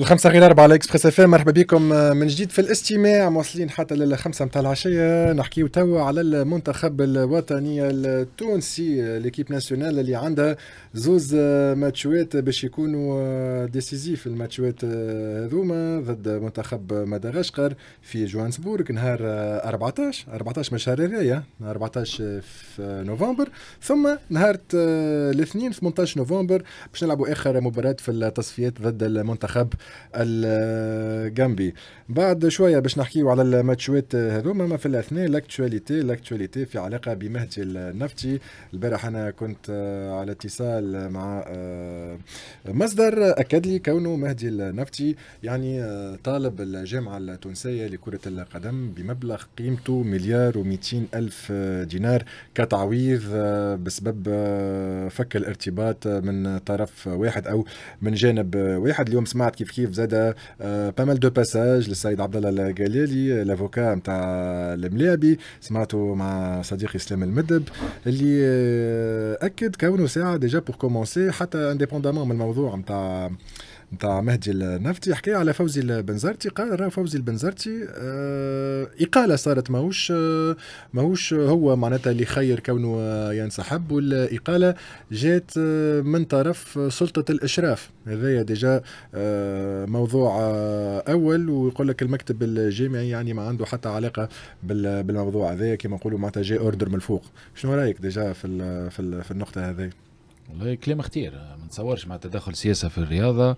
الخمسة غير أربعة على إكسبريس اف مرحبا بكم آه، من جديد في الاستماع مواصلين حتى للخمسة متاع العشية نحكيو توا على المنتخب الوطني التونسي ليكيب ناسيونال اللي عندها زوز آه، ماتشوات باش يكونوا آه، ديسيزيف الماتشوات هذوما ضد منتخب مدغشقر في جوهانسبورغ نهار 14 14 من شهر هذايا 14 في نوفمبر ثم نهار الاثنين 18 نوفمبر باش نلعبوا آخر مباراة في التصفيات ضد المنتخب الجامبي بعد شويه باش نحكيو على الماتشوات هذوما ما في الاثناء لاكتواليتي لاكتواليتي في علاقه بمهدي النفتي البارح انا كنت آه، على اتصال مع آه، مصدر اكد لي كونه مهدي النفتي يعني آه، طالب الجامعه التونسيه لكره القدم بمبلغ قيمته مليار و200 الف دينار كتعويض بسبب فك الارتباط من طرف واحد او من جانب واحد اليوم سمعت كيف qui a de, euh, pas mal de passages, le Saïd Abdallah Galili euh, l'avocat de euh, l'Emléabi, Smato ma Sadir Islam al-Madab, qui a déjà pour commencer, indépendamment de la نتاع مهدي النفطي حكي على فوزي البنزرتي قال راه فوزي البنزرتي آه، إقالة صارت ماهوش آه، ماهوش هو معناتها اللي خير كونه آه، ينسحب والإقالة جات من طرف سلطة الإشراف هذايا ديجا موضوع أول ويقول لك المكتب الجامعي يعني ما عنده حتى علاقة بالموضوع هذايا كما نقولوا معناتها جاي أوردر من الفوق شنو رأيك ديجا في في النقطة هذه والله كلام خطير ما نتصورش مع تدخل سياسه في الرياضه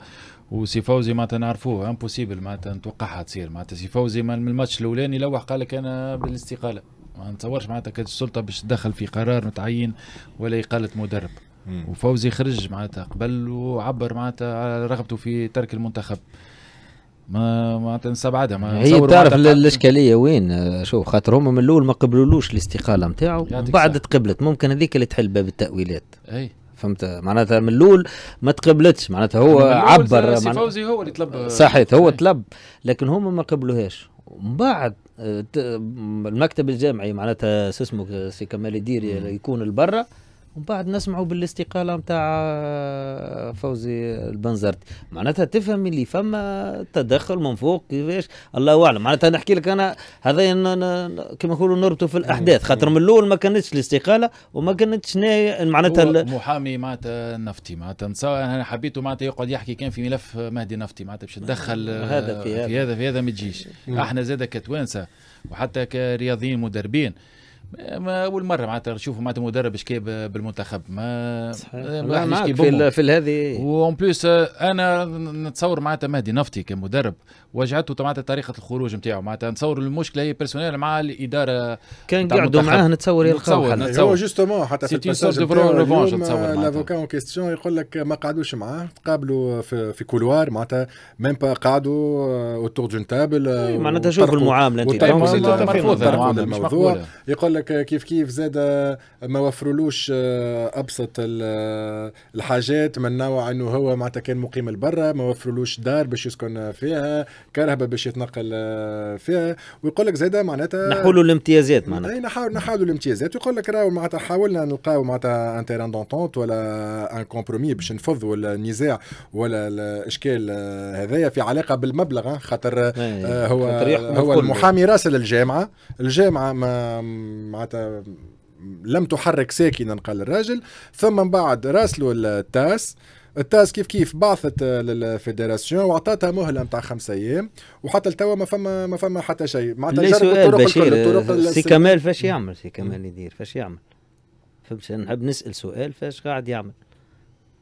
وسي فوزي معناتها نعرفوه امبوسيبل معناتها نتوقعها تصير معناتها سي فوزي من الماتش الاولاني لوح قال لك انا بالاستقاله ما نتصورش معناتها كانت السلطه باش تدخل في قرار متعين ولا اقاله مدرب مم. وفوزي خرج معناتها قبل وعبر معناتها على رغبته في ترك المنتخب ما ما تنستبعدها ما هي تعرف الاشكاليه وين شوف خاطر هما من الاول ما قبلولوش الاستقاله نتاعو بعد تقبلت ممكن هذيك اللي تحل باب التاويلات اي فهمت معناتها من الاول ما تقبلتش معناتها هو عبر سي فوزي هو اللي طلب صحيت هو طلب إيه. لكن هما ما قبلوهاش ومن بعد المكتب الجامعي معناتها اسمه سي كمال الديري يكون البرة ومن بعد نسمعوا بالاستقاله نتاع آه، فوزي البنزرتي معناتها تفهم اللي فما تدخل من فوق كيفاش الله اعلم معناتها نحكي لك انا هذا كما نقولوا نربطوا في الاحداث خاطر من الاول ما كانتش الاستقاله وما كانتش معناتها محامي معناتها نفتي معناتها انا حبيته معناتها يقعد يحكي كان في ملف مهدي نفتي معناتها باش تدخل هذا في هذا في هذا ما تجيش احنا زاد كتوانسه وحتى كرياضيين مدربين ما اول مره معناتها نشوفوا معناتها مدرب شكيب بالمنتخب ما صحيح ما في, في هذه وان بليس انا نتصور معناتها مهدي نفطي كمدرب وجعته معناتها طريقه الخروج نتاعو معناتها نتصور المشكله هي بيرسونيل مع الاداره كان قعدوا معاه نتصور يلقاو حل نتصور. جوستومون حتى في الباساج ريفونش نتصور لافوكا اون كيستيون يقول لك ما قعدوش معاه تقابلوا في, في كولوار معناتها ميم با قعدوا اوتور دون تابل معناتها آه، شوف المعامله انت مرفوضه مش مقبوله يقول لك هذاك كيف كيف زاد آه، ما وفرولوش آه، ابسط آه، الحاجات من نوع انه هو معناتها كان مقيم لبرا ما وفرولوش دار باش يسكن فيها كرهبه باش يتنقل فيها ويقول لك زاد معناتها نحولوا الامتيازات معناتها اي نحاول نحاولوا الامتيازات ويقول لك راهو معناتها حاولنا نلقاو معناتها ان تيران دونتونت ولا ان كومبرومي باش نفضوا النزاع ولا الاشكال هذايا في علاقه بالمبلغ خاطر هو هو المحامي راسل الجامعه الجامعه ما معناتها لم تحرك ساكنا قال الراجل ثم من بعد راسلوا التاس التاس كيف كيف بعثت للفيدراسيون وعطاتها مهله نتاع خمسة ايام وحتى لتوا ما فما ما فما حتى شيء معناتها الطرق بشير سي كمال فاش يعمل سي كمال يدير فاش يعمل فهمت نحب نسال سؤال فاش قاعد يعمل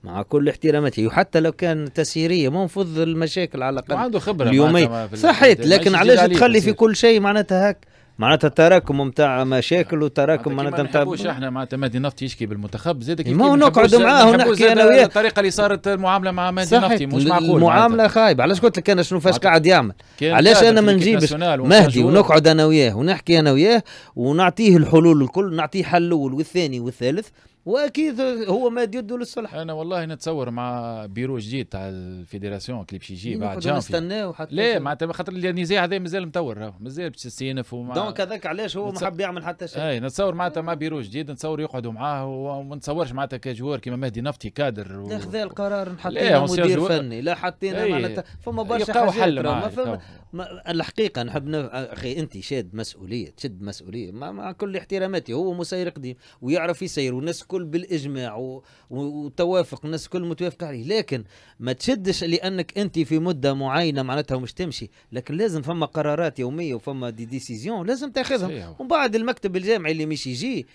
مع كل احتراماتي وحتى لو كان تسييريه نفض المشاكل على الاقل عنده خبره اليومين صحيت لكن علاش تخلي في كل شيء معناتها هك معناتها تراكم نتاع مشاكل وتراكم معناتها نتاع ما احنا معناتها مهدي نفطي يشكي بالمنتخب زاد كيف ما هو نقعد معاه ونحكي انا وياه الطريقه اللي صارت المعامله مع مادي نفطي مش معقول المعامله خايبه علاش قلت لك انا شنو فاش قاعد يعمل علاش انا ما نجيبش مهدي ونقعد انا وياه ونحكي انا وياه ونعطيه الحلول الكل نعطيه حل الاول والثاني والثالث واكيد هو ما يده للصلح انا والله نتصور مع بيرو جديد تاع الفيدراسيون كليب جي إيه، بعد جانفي نستناو حتى لا معناتها خاطر النزاع هذا مازال متور مازال باش يستأنف ومع دونك هذاك علاش هو نتصور... ما حب يعمل حتى شيء اي نتصور معناتها مع بيرو جديد نتصور يقعدوا معاه وما نتصورش معناتها كجوار كيما مهدي نفطي كادر و... لا خذا القرار حطينا مدير جو... فني لا حطينا إيه، معناتها فما برشا حاجات حل ما فما ما... الحقيقه نحب نف... اخي انت شاد مسؤوليه تشد مسؤوليه مع, مع كل احتراماتي هو مسير قديم ويعرف يسير والناس الكل بالاجماع و... وتوافق الناس الكل متوافق عليه لكن ما تشدش لانك انت في مده معينه معناتها مش تمشي لكن لازم فما قرارات يوميه وفما دي ديسيزيون لازم تاخذهم ومن بعد المكتب الجامعي اللي مش يجي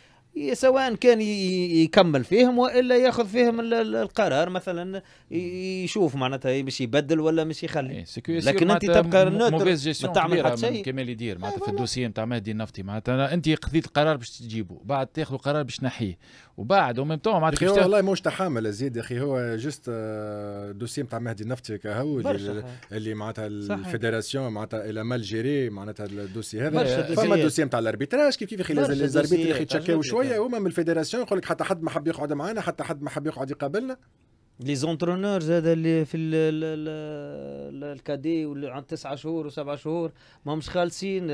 سواء كان يكمل فيهم والا ياخذ فيهم القرار مثلا يشوف معناتها مش إيه يبدل ولا مش يخلي إيه، لكن انت تبقى ما تعمل حتى شيء كمال يدير معناتها في الدوسيه نتاع مهدي النفطي معناتها انت خذيت القرار باش تجيبه بعد تاخذ قرار باش تنحيه وبعد ومن تو معناتها اخي والله مش تحامل يا اخي هو جست آه، دوسي نتاع مهدي النفطي كهو اللي, معناتها الفيدراسيون معناتها الى مال جيري معناتها الدوسي هذا فما دوسي نتاع الاربيتراج كيف كيف اخي الاربيتر اخي تشكاو شويه هما من الفيدراسيون يقول لك حتى حد ما حب يقعد معنا حتى حد ما حب يقعد يقابلنا لي زونترونور زاد اللي في الكادي واللي عند تسعة شهور وسبعة شهور ما مش خالصين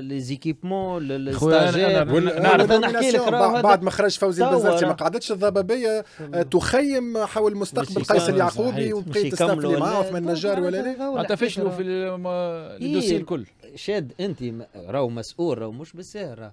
لي زيكيبمون نعرف نحكي لك بعد ما خرج فوزي البزرتي ما قعدتش الضبابيه آه، تخيم حول مستقبل قيس اليعقوبي وبقيت تستقبل معاه في النجار ولا لا حتى فشلوا في إيه. الدوسي الكل شاد انت راهو مسؤول راهو مش راهو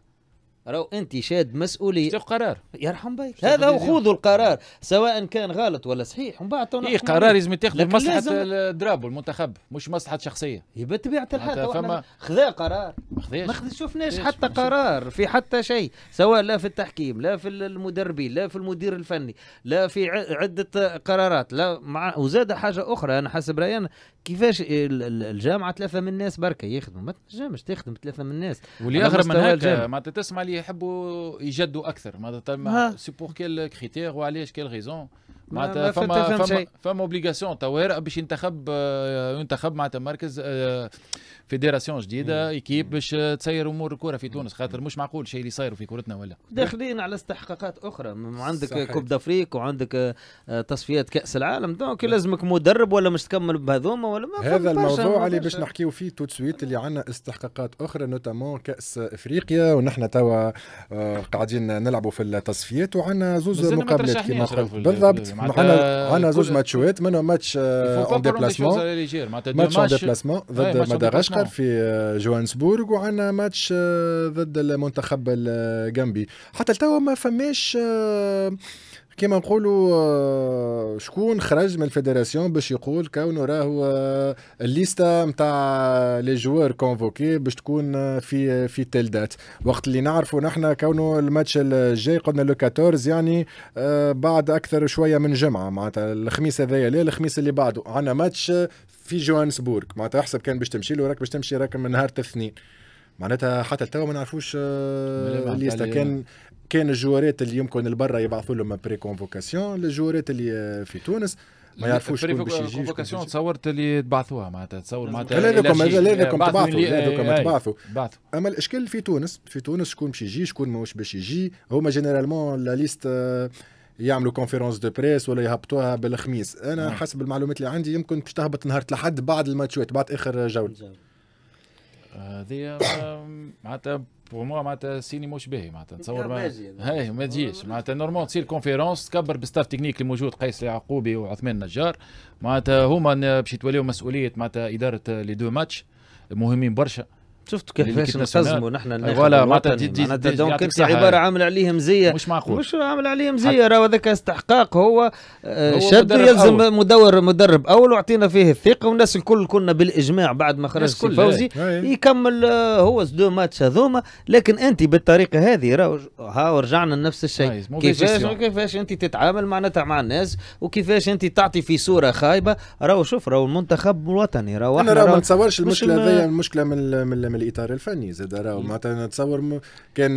راهو انت شاد مسؤوليه تاخذ قرار يرحم بيك هذا هو خذوا القرار سواء كان غلط ولا صحيح ومن بعد اي قرار لازم يتاخذ لمصلحه الدراب المنتخب مش مصلحه شخصيه بطبيعه الحال فما خذا قرار ما شفناش حتى قرار في حتى شيء سواء لا في التحكيم لا في المدربين لا في المدير الفني لا في عده قرارات لا مع وزاد حاجه اخرى انا حسب رايي انا كيفاش الجامعه ثلاثه من الناس بركه يخدموا ما تنجمش تخدم ثلاثه من الناس واللي اغرب من هكا ما تسمع لي يحبوا يجدوا اكثر معناتها سي بور كيل كريتير وعلاش كيل ريزون معناتها فما فما, فما اوبليغاسيون توا باش ينتخب آه، ينتخب معناتها مركز آه، فيدراسيون جديده ايكيب باش آه، تسير امور الكره في تونس خاطر مش معقول شيء اللي صاير في كرتنا ولا داخلين على استحقاقات اخرى عندك كوب دافريك وعندك تصفيات كاس العالم دونك لازمك مدرب ولا مش تكمل بهذوما ولا ما هذا الموضوع اللي باش نحكيو فيه تو سويت اللي عندنا استحقاقات اخرى نوتامون كاس افريقيا ونحن توا قاعدين نلعبوا في التصفيات وعندنا زوز مقابلات كما قلت بالضبط معناتها عندنا زوج ماتشوات منهم ماتش اون آه، ديبلاسمون ماتش اون ديبلاسمون إيه، ضد مدغشقر في آه، جوهانسبورغ وعندنا ماتش آه، ضد المنتخب الجامبي حتى لتوا ما فماش كما نقولوا آه، شكون خرج من الفيدراسيون باش يقول كونه راهو آه، الليستا نتاع لي جوار كونفوكي باش تكون آه، في في تيل دات وقت اللي نعرفوا نحن كونه الماتش الجاي قلنا لو 14 يعني بعد اكثر شويه من جمعه معناتها الخميس هذايا لا الخميس اللي بعده عندنا ماتش في جوهانسبورغ معناتها احسب كان باش تمشي له راك باش تمشي راك من نهار الاثنين معناتها حتى توا ما نعرفوش الليستا كان كان الجوارات اللي يمكن البرا يبعثوا لهم بري كونفوكاسيون الجوارات اللي في تونس ما يعرفوش شكون باش يجي كونفوكاسيون تصورت اللي تبعثوها معناتها تصور معناتها لا لا هذوكم تبعثوا هذوكم تبعثوا اما الاشكال في تونس في تونس شكون باش يجي شكون ماهوش باش يجي هما جينيرالمون لا ليست آه، يعملوا كونفيرونس دو بريس ولا يهبطوها بالخميس انا مم. نعم. حسب المعلومات اللي عندي يمكن باش تهبط نهار الاحد بعد الماتشات بعد اخر جوله آه، هذه معناتها بور موا معناتها سيني مش باهي معناتها نتصور ما هاي ما تجيش آه. معناتها نورمال تصير كونفيرونس تكبر بالستاف تكنيك اللي موجود قيس اليعقوبي وعثمان نجار معناتها هما باش يتوليو مسؤوليه معناتها اداره لي دو ماتش مهمين برشا شفت كيفاش نقزموا نحن ولا معناتها دونك عباره عامل عليه مزيه مش معقول مش عامل عليه مزيه راهو هذاك استحقاق هو, آه، هو شد يلزم أول. مدور مدرب اول وعطينا فيه الثقه والناس الكل كنا بالاجماع بعد ما خرج فوزي يكمل آه، هو دو ماتش هذوما لكن انت بالطريقه هذه راهو ها ورجعنا لنفس الشيء كيفاش كيفاش انت تتعامل معناتها مع الناس وكيفاش انت تعطي في صوره خايبه راهو شوف راهو المنتخب الوطني راهو احنا راهو ما نتصورش المشكله هذه المشكله من الاطار الفني زاد راهو معناتها نتصور كان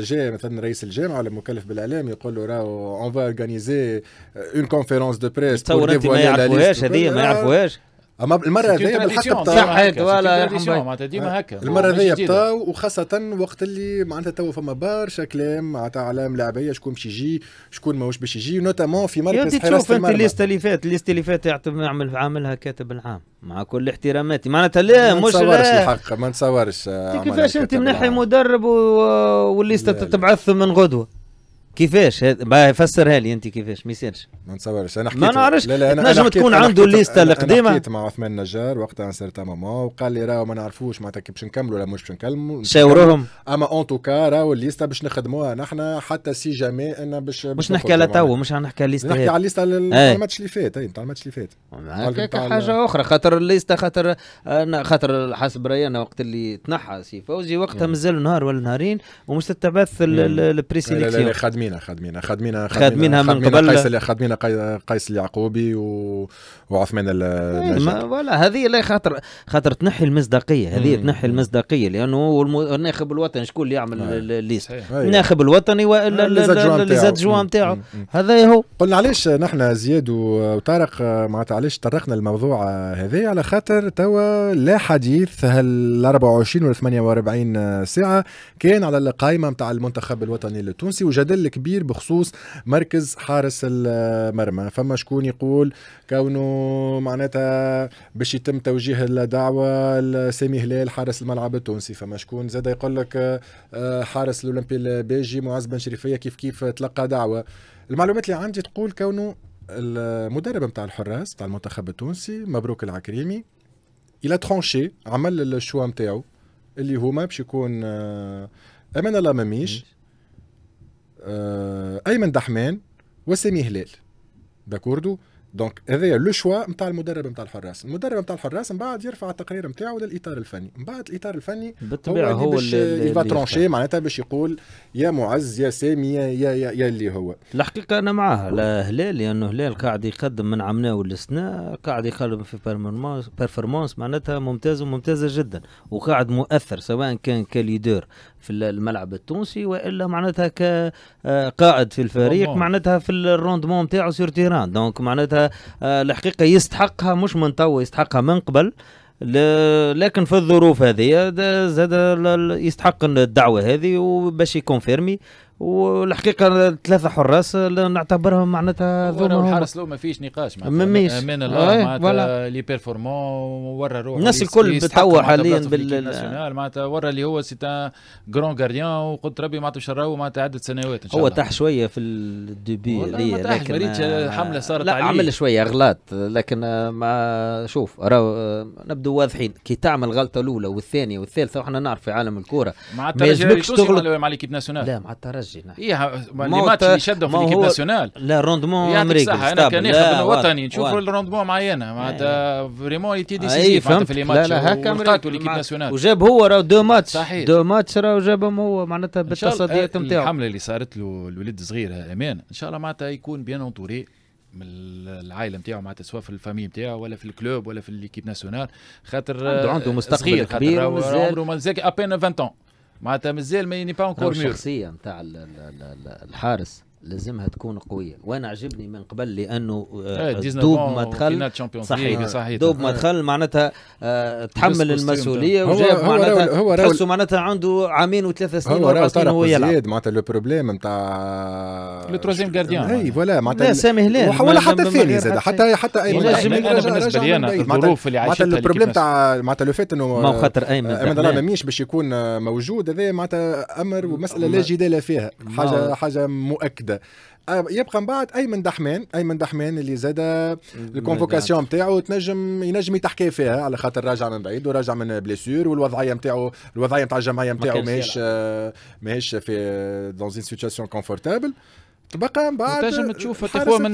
جاء مثلا رئيس الجامعه ولا مكلف بالاعلام يقول له راهو اون فا اورغانيزي اون كونفيرونس دو بريس تصور انت ما يعرفوهاش هذه ما آه. يعرفوهاش اما المره هذيا بالحق بطا صحت ولا معناتها ديما هكا المره هذيا بطاو وخاصه وقت اللي معناتها تو فما برشا كلام معناتها علام لاعبيه شكون باش يجي شكون ماهوش باش يجي نوتامون في مركز حراسه تشوف انت الليست اللي فات الليست اللي فات نعمل عاملها كاتب العام مع كل احتراماتي معناتها لا مش ما نتصورش الحق ما نتصورش آه، كيفاش انت منحي مدرب والليست تتبعث من غدوه كيفاش فسرها لي انت كيفاش ما يصيرش ما نتصورش انا حكيت ما نعرفش لا لا انا نجم تكون عنده الليسته القديمه حكيت مع عثمان نجار وقتها ان سيرتان مومون وقال لي راهو ما نعرفوش معناتها باش نكملوا ولا مش باش نكملوا شاوروهم اما اون توكا راهو الليسته باش نخدموها نحن حتى سي جامي انا باش مش نحكي على تو مش نحكي على الليسته نحكي على الليسته إيه. الماتش اللي فات اي نتاع الماتش اللي فات هكاك حاجه اخرى خاطر الليسته خاطر خاطر حسب رايي انا وقت اللي تنحى سي فوزي وقتها إيه. مازال نهار ولا نهارين ومش تتبث إيه. البريسيليكسيون خادمينها خادمينها خادمينها خادمينها من قبل قيس خادمينها قيس اليعقوبي و... وعثمان النجد إيه، فوالا هذه لا خاطر خاطر تنحي المصداقيه هذه تنحي المصداقيه لانه والم... الناخب الوطني شكون اللي يعمل الليست الناخب الوطني والا آه، جوان نتاعو هذا هو قلنا علاش نحن زياد وطارق معناتها علاش طرقنا الموضوع هذا على خاطر توا لا حديث هال 24 ولا 48 ساعه كان على القائمه نتاع المنتخب الوطني التونسي وجدل كبير بخصوص مركز حارس المرمى فما شكون يقول كونه معناتها باش يتم توجيه الدعوه لسامي هلال حارس الملعب التونسي فما شكون زاد يقول لك آه، حارس الاولمبي البيجي معز بن شريفيه كيف كيف تلقى دعوه المعلومات اللي عندي تقول كونه المدرب نتاع الحراس نتاع المنتخب التونسي مبروك العكريمي الى ترونشي عمل الشوا نتاعو اللي هما باش يكون آه، امان الله ماميش آه، ايمن دحمان وسامي هلال داكوردو دونك هذايا لو شوا نتاع المدرب نتاع الحراس المدرب نتاع الحراس من بعد يرفع التقرير نتاعو للاطار الفني من بعد الاطار الفني بالطبيعه هو, اللي باش ترونشي معناتها باش يقول يا معز يا سامي يا يا, يا, يا اللي هو الحقيقه انا معاه لا هلال لانه هلال قاعد يقدم من عمنا والسنا قاعد يقدم في بيرفورمانس معناتها ممتاز وممتازه جدا وقاعد مؤثر سواء كان كليدور في الملعب التونسي والا معناتها كقائد آه، في الفريق معناتها في الروندمون نتاعو سور تيران دونك معناتها آه، الحقيقه يستحقها مش من توا يستحقها من قبل لكن في الظروف هذه زاد يستحق الدعوه هذه وباش يكونفيرمي والحقيقه ثلاثه حراس نعتبرهم معناتها ذوما الحارس لو ما فيش نقاش معناتها من, من معناتها لي بيرفورمون ورا روحه الناس الكل بتحوى حاليا بال معناتها ورا اللي هو ان جرون غارديان وقلت ربي معناتها شراوه معناتها عده سنوات ان شاء الله هو طاح شويه في الدوبي اللي لكن مريتش آه، حمله صارت لا عليه عمل شويه اغلاط لكن آه، ما شوف راهو آه، نبدو واضحين كي تعمل غلطه الاولى والثانيه والثالثه وحنا نعرف في عالم الكوره مع الترجي تغلط مع ليكيب ناسيونال لا مع الترجي يرجع إيه ما لي ماتش اللي شدوا في ليكيب ناسيونال لا روندمون امريكي انا كان ناخذ وطني نشوف الروندمون معينه إيه. معناتها فريمون يتي ديسيسيف في لي ماتش لا لا هكا ليكيب ناسيونال وجاب هو راهو دو ماتش صحيح دو ماتش راهو جابهم هو معناتها بالتصديات آه، نتاعو الحمله اللي صارت له الولد الصغير امان ان شاء الله معناتها يكون بيان اونتوري من العائله نتاعو معناتها سواء في الفامي نتاعو ولا في الكلوب ولا في ليكيب ناسيونال خاطر عنده عنده آه، مستقبل كبير خاطر عمره مازال ابان 20 معناتها مازال ما يعني با اونكور ميور الشخصيه نتاع الحارس لازمها تكون قويه وانا عجبني من قبل لانه آه، إيه، دوب ما دخل صحيح إيه، صحيح دوب ما دخل آه. معناتها آه، تحمل المسؤوليه وجاب معناتها هو تحسه معناتها عنده عامين وثلاثة سنين وراه سنين هو يلعب معناتها لو بروبليم نتاع لو تروزيم جارديان اي فوالا معناتها لا سامي هلال ولا حتى الثاني زاد حتى حتى ايمن انا بالنسبه لي انا الظروف اللي عايشتها معناتها البروبليم تاع معناتها لو فات انه ما خاطر ايمن ايمن ميش باش يكون موجود هذا معناتها امر ومساله لا جدال فيها حاجه حاجه مؤكده يبقى من بعد ايمن دحمان ايمن دحمان اللي زاد الكونفوكاسيون نتاعو تنجم ينجم يتحكي فيها على خاطر راجع من بعيد وراجع من بليسور والوضعيه نتاعو الوضعيه نتاع الجمعيه نتاعو ماهيش ماهيش في دون اون سيتياسيون كونفورتابل تبقى من بعد تنجم تشوف تقوى من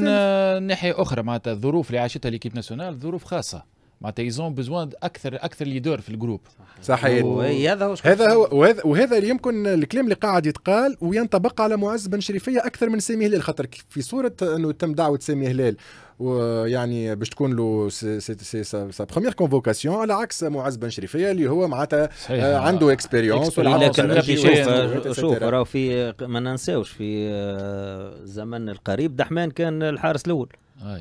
ناحيه اخرى معناتها الظروف اللي عاشتها ليكيب ناسيونال ظروف خاصه معناتها يزون بزوان اكثر اكثر ليدور في الجروب صحيح و... هذا هو هذا هو وهذا, وهذا اللي يمكن الكلام اللي قاعد يتقال وينطبق على معز بن شريفيه اكثر من سامي هلال خاطر في صوره انه تم دعوه سامي هلال ويعني باش تكون له سي سي سا بروميير كونفوكاسيون على عكس معز بن شريفيه اللي هو معناتها آه، عنده اكسبيريونس آه، لكن شوف شوف راهو في ما ننساوش في الزمن آه، القريب دحمان كان الحارس الاول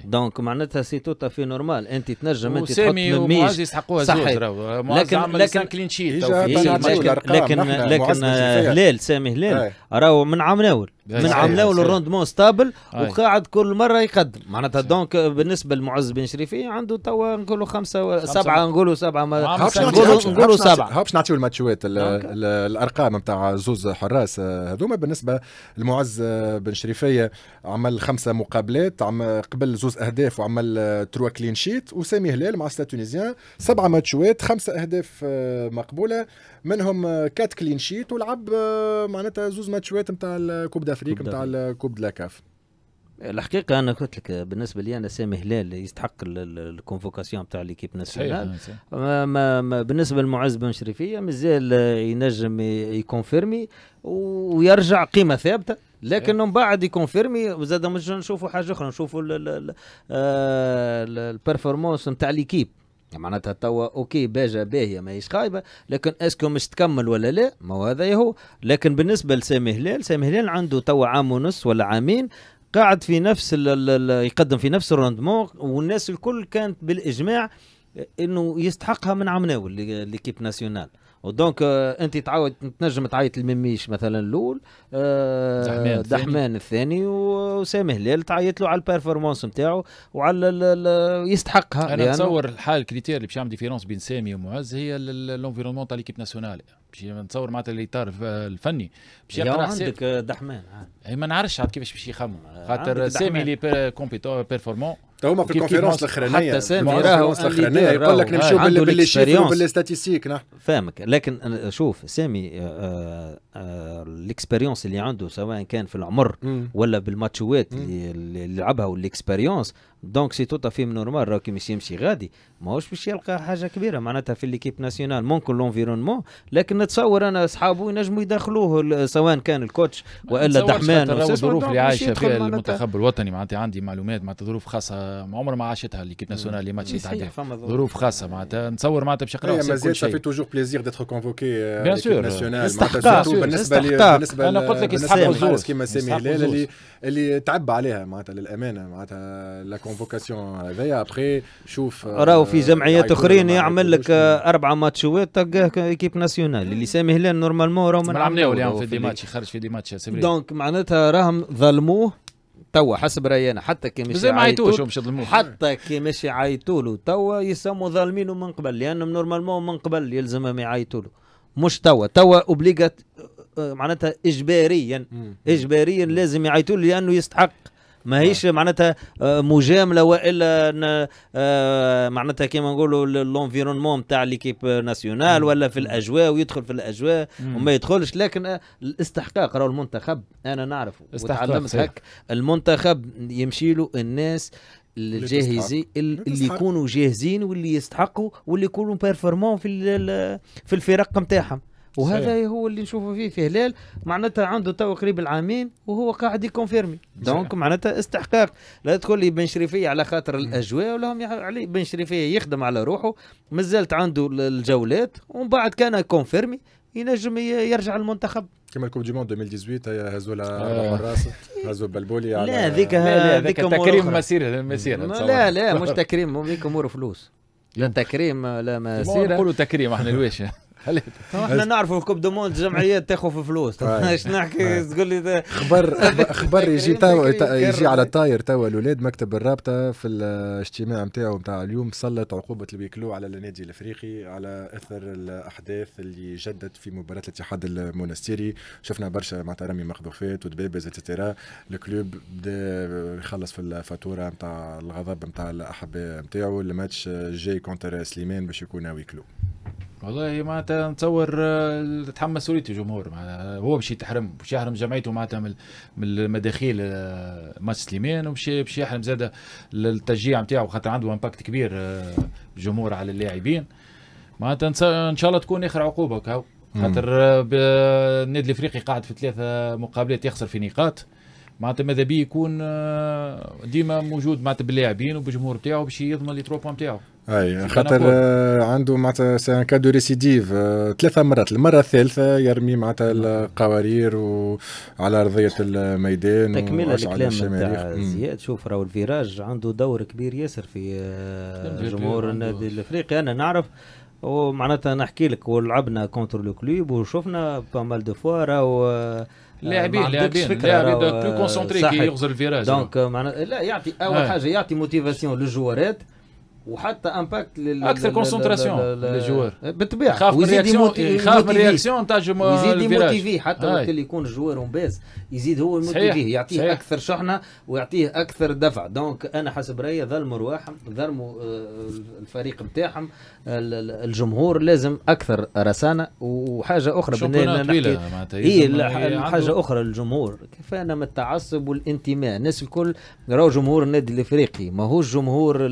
دونك معناتها سي تو في نورمال انت تنجم انت تحط من ميش يستحقوها صحيح لكن لكن كلين شيت إيه، لكن لكن هلال سامي هلال راهو من عام ناول من إيه، عاملاه إيه، له إيه. الروندمون ستابل وقاعد كل مره يقدم معناتها دونك بالنسبه لمعز بن شريفي عنده توا نقولوا خمسه سبعه نقولوا سبعه نقولوا سبعه هاوبش نعطيو الماتشوات الارقام نتاع زوز حراس آه، هذوما بالنسبه لمعز آه، بن شريفيه آه، عمل خمسه مقابلات قبل زوز اهداف وعمل تروا كلين شيت وسامي هلال مع ستا تونيزيان سبعه ماتشوات خمسه اهداف مقبوله منهم كات كلين شيت ولعب معناتها زوز ماتشوات نتاع الكوب الفريق نتاع الكوب دو لاكاف الحقيقه انا قلت لك بالنسبه لي انا سامي هلال يستحق الكونفوكاسيون نتاع ليكيب ناسيونال آه، ما, ما بالنسبه لمعز بن شريفيه مازال ينجم يكونفيرمي ويرجع قيمه ثابته لكن من بعد يكونفيرمي وزاد مش نشوفوا حاجه اخرى نشوفوا البرفورمانس آه، نتاع ليكيب يعني معناتها توا اوكي باجا باهيه ماهيش خايبه لكن اسكو مش تكمل ولا لا ما هو هذا هو لكن بالنسبه لسامي هلال سامي هلال عنده توا عام ونص ولا عامين قاعد في نفس الـ الـ يقدم في نفس الروندمون والناس الكل كانت بالاجماع انه يستحقها من عمناول ليكيب ناسيونال ودونك آه، انت تعاود تنجم تعيط لميميش مثلا الاول آه، دحمان, الثاني وسامي هلال تعيط له على البيرفورمانس نتاعو وعلى يستحقها انا يعني نتصور الحال الكريتير اللي باش يعمل ديفيرونس بين سامي ومعز هي لونفيرونمون تاع ليكيب ناسيونال باش نتصور معناتها الاطار آه، الفني باش يقرا عندك دحمان إيه، ما نعرفش عاد كيفاش باش يخمم خاطر سامي اللي بيرفورمون تو هما في الكونفيرونس الاخرانيه حتى سامي راهو الاخرانيه يقول لك نمشيو باللي باللي شيفر وباللي ستاتيستيك نعم. فاهمك لكن آه، آه، شوف سامي الاكسبيريونس آه، اللي عنده سواء كان في العمر ولا بالماتشوات اللي لعبها والاكسبيريونس دونك سي تو تافي نورمال راه كي مش يمشي غادي ماهوش باش يلقى حاجه كبيره معناتها في ليكيب ناسيونال ممكن لونفيرونمون لكن نتصور انا اصحابه ينجموا يدخلوه سواء كان الكوتش والا دحمان الظروف اللي عايشه فيها المنتخب الوطني معناتها عندي معلومات معناتها ظروف خاصه عمر ما عاشتها ليكيب ناسيونال اللي ماتش يتعدى ظروف خاصه معناتها نتصور معناتها باش يقراو مازال في توجور بليزير ديتر كونفوكي ناسيونال سور بالنسبه بالنسبه انا قلت لك يستحق كيما سامي هلال اللي تعب عليها معناتها للامانه معناتها كونفوكاسيون هذايا ابخي شوف راهو في جمعيات اخرين يعمل لك اربع ماتشوات تلقاه ايكيب ناسيونال اللي سامي هلال نورمالمون راهو ما عملناه اليوم في دي ماتش يخرج في دي ماتش دونك معناتها راهم ظلموه توا حسب رايي انا حتى كي مش عيطوا حتى كي مش يعيطوا له توا يسموا ظالمينه من قبل لانهم نورمالمون من قبل يلزمهم يعيطوا له مش توا توا اوبليغات معناتها اجباريا اجباريا لازم يعيطوا لانه يستحق ماهيش نعم. معناتها آه، مجامله والا آه، معناتها كيما نقولوا لونفيرونمون نتاع ليكيب ناسيونال ولا في الاجواء ويدخل في الاجواء وما يدخلش لكن آه، الاستحقاق راهو المنتخب انا نعرفه وتعلمت هك المنتخب يمشي له الناس الجاهزين اللي يكونوا جاهزين واللي يستحقوا واللي يكونوا بيرفورمون في في الفرق نتاعهم وهذا صحيح. هو اللي نشوفه فيه في هلال معناتها عنده تو قريب العامين وهو قاعد يكونفيرمي دونك معناتها استحقاق لا تقول لي بن شريفيه على خاطر الاجواء ولا هم علي بن شريفيه يخدم على روحه مازالت عنده الجولات ومن بعد كان كونفيرمي ينجم يرجع المنتخب كما الكوب دي موند 2018 هزوا آه. على الراس هزوا بلبولي على لا هذيك هذيك تكريم مسيرة مسيره لا لا مش تكريم هذيك امور فلوس لا تكريم لا مسيره نقولوا تكريم احنا الواش احنا نعرفوا الكوب دو موند جمعيات تاخذ في فلوس ايش نحكي تقول لي خبر خبر يجي يجي على الطاير توا الاولاد مكتب الرابطه في الاجتماع نتاعو نتاع اليوم سلط عقوبه الويكلو على النادي الافريقي على اثر الاحداث اللي جدت في مباراه الاتحاد المونستيري شفنا برشا معناتها رمي مخذوفات ودبابز اتسيتيرا الكلوب بدا يخلص في الفاتوره نتاع الغضب نتاع الاحباء نتاعو الماتش جاي كونتر سليمان باش يكون ويكلو والله معناتها نتصور آه، تحمس سوريتي الجمهور هو باش يتحرم باش يحرم جمعيته معناتها من المداخيل آه، ماتش سليمان وباش باش يحرم زاد التشجيع نتاعو خاطر عنده امباكت كبير آه، الجمهور على اللاعبين معناتها ان شاء الله تكون اخر عقوبه كاو خاطر النادي الافريقي قاعد في ثلاثه مقابلات يخسر في نقاط معناتها ماذا بيه يكون ديما موجود معناتها باللاعبين وبالجمهور نتاعو باش يضمن لي تروبا نتاعو اي خاطر آه، عنده معناتها سي ان كادو ريسيديف آه، ثلاثه مرات المره الثالثه يرمي معناتها نعم. القوارير وعلى ارضيه الميدان تكمله الكلام تاع زياد شوف راهو الفيراج عنده دور كبير ياسر في آه، جمهور النادي الافريقي انا نعرف ومعناتها نحكي لك ولعبنا كونتر لو كلوب وشفنا بامال دو فوا راهو اللاعبين اللاعبين اللاعبين بلو كونسونتري كي يغزر الفيراج دونك معناتها لا يعطي اول حاجه يعطي موتيفاسيون للجوارات وحتى امباكت لل اكثر كونسنتراسيون للجوار بالطبيعه خاف من الرياكسيون خاف من الرياكسيون تاع يزيد يموتيفي حتى وقت اللي يكون الجوار مباز يزيد هو يموتيفي يعطيه صحيح. اكثر شحنه ويعطيه اكثر دفع دونك انا حسب رايي ظلموا رواحهم ظلموا آه، الفريق نتاعهم الجمهور لازم اكثر رسانه وحاجه اخرى بالنسبه هي حاجه اخرى للجمهور كفانا من التعصب والانتماء الناس الكل راهو جمهور النادي الافريقي ماهوش جمهور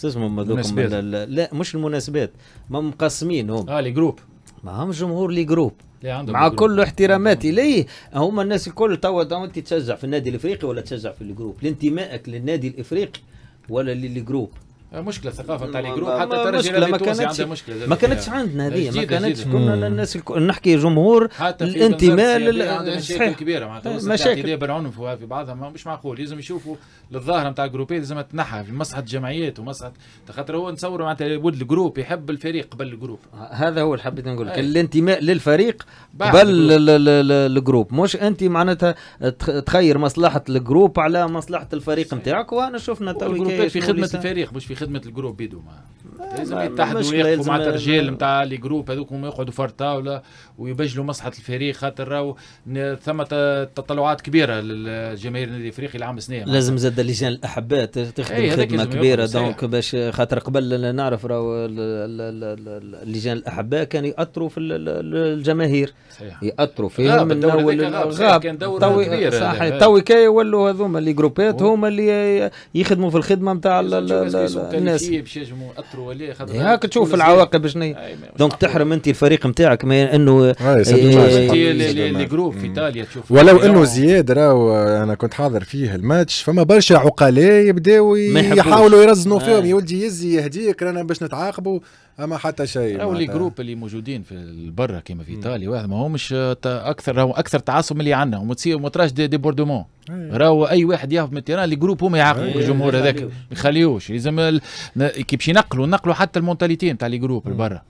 شو اسمهم هذوك لا مش المناسبات ما مقسمين هم اه لي جروب ما هم جمهور لي جروب مع كل احتراماتي ليه هما الناس الكل توا توا انت تشجع في النادي الافريقي ولا تشجع في الجروب لانتمائك للنادي الافريقي ولا للجروب مشكله الثقافه نتاع لي جروب حتى الترجي ما كانتش مشكله ما كانتش عندنا هذه ما كانتش كنا الناس نحكي جمهور حتى الانتماء لل... مشاكل كبيره معناتها مشاكل بالعنف في بعضها مش معقول لازم يشوفوا الظاهره نتاع الجروبات لازم تنحى في مصلحه الجمعيات ومصلحه خاطر هو نصور معناتها ولد الجروب يحب الفريق قبل الجروب هذا هو اللي حبيت نقول لك الانتماء للفريق قبل الجروب مش انت معناتها تخير مصلحه الجروب على مصلحه الفريق نتاعك وانا شفنا تو في خدمه الفريق مش في خدمه الجروب بيدو ما آه، لازم يتحدوا ويقفوا مع الرجال نتاع لي جروب هذوك هما يقعدوا فور طاوله ويبجلوا مصلحه الفريق خاطر ثمة تطلعات كبيره للجماهير النادي الافريقي العام السنه لازم زاد اللجان الاحباء تخدم إيه، خدمه كبيره دونك باش خاطر قبل نعرف راهو لجان الاحباء كانوا ياثروا في الجماهير صحيح ياثروا فيهم من اول غاب كان دور كبير صحيح تو كي يولوا هذوما لي جروبات هما اللي يخدموا في الخدمه نتاع الناس باش يجموا اثروا عليه إيه، هاك تشوف العواقب شنو دونك تحرم انت الفريق نتاعك انه لي إيه، إيه، جروب في ايطاليا تشوف ولو انه زياد راهو آه، انا كنت حاضر فيه الماتش فما برشا عقلاء يبداو يحاولوا يرزنوا آه. فيهم يا ولدي يزي يهديك رانا باش نتعاقبوا اما حتى شيء راهو لي جروب اللي موجودين في برا كيما في ايطاليا واحد ما همش آه، اكثر راهو اكثر تعصب اللي عندنا وما تراش دي بوردومون إيه. راهو اي واحد يهبط من التيران لي جروب هما يعاقبوا إيه. الجمهور هذاك ما يخليوش لازم ال... كي باش ينقلوا نقلوا حتى المونتاليتي نتاع لي جروب لبرا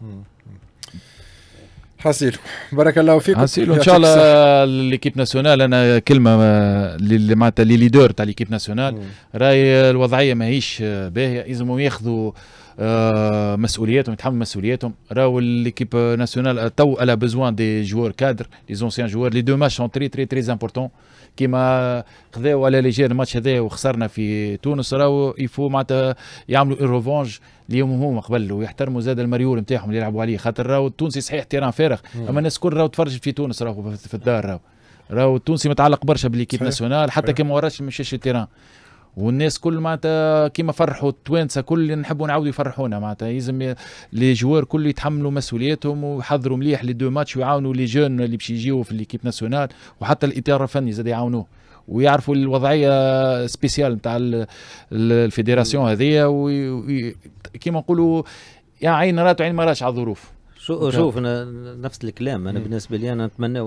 حسيل بارك الله فيك حسيل ان شاء الله ليكيب ناسيونال انا كلمه اللي معناتها لي ليدور تاع ليكيب ناسيونال راهي الوضعيه ماهيش باهيه لازمهم ياخذوا آه، مسؤولياتهم يتحمل مسؤولياتهم راهو ليكيب ناسيونال آه، تو على بوزوان دي جوار كادر لي زونسيان جوار لي دو ماتش سون تري تري تري امبورتون كيما خذاو على ليجير الماتش هذا وخسرنا في تونس راهو يفو معناتها يعملوا ريفونج اليوم هما قبل ويحترموا زاد المريول نتاعهم اللي يلعبوا عليه خاطر راهو التونسي صحيح تيران فارغ اما الناس الكل راهو تفرج في تونس راهو في الدار راهو راهو التونسي متعلق برشا بالليكيب ناسيونال حتى كي ما وراش مشاش التيران والناس كل معناتها كيما فرحوا التوانسه كل نحبوا نعاودوا يفرحونا معناتها لازم لي جوار كل يتحملوا مسؤوليتهم ويحضروا مليح لي دو ماتش ويعاونوا لي جون اللي باش يجيو في ليكيب ناسيونال وحتى الاطار الفني زاد يعاونوه ويعرفوا الوضعيه سبيسيال نتاع الفيدراسيون هذيا كيما نقولوا يا عين رات وعين ما راش على الظروف شو نعم. شوف انا نفس الكلام انا بالنسبه لي انا نتمنى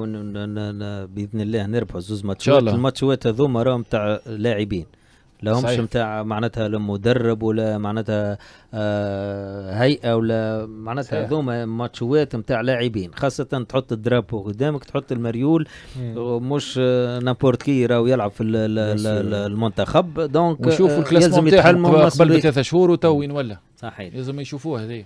باذن الله نربحوا زوز ماتشات الماتشات هذوما راهم تاع لاعبين لهمش صحيح. متاع معناتها لا مدرب ولا معناتها آه هيئه ولا معناتها هذوما ماتشوات نتاع لاعبين خاصه تحط الدرابو قدامك تحط المريول مش آه، نابورت كي راهو يلعب في المنتخب دونك ويشوفوا آه، الكلاسمون يلزم قبل بثلاث شهور وتو وين ولا صحيح لازم يشوفوها هذه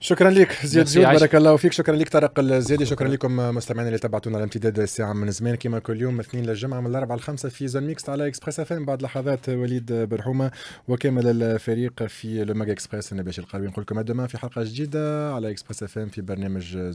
شكرا لك زياد زيد بارك الله فيك شكرا لك طارق الزيادي شكرا لكم مستمعينا اللي تبعتونا على امتداد الساعه من زمان كما كل يوم اثنين الاثنين للجمعه من الاربعاء الخمسة في زون ميكس على اكسبريس اف بعد لحظات وليد برحومه وكامل الفريق في لو ماغ اكسبريس انا باش القلبي نقول لكم في حلقه جديده على اكسبريس اف في برنامج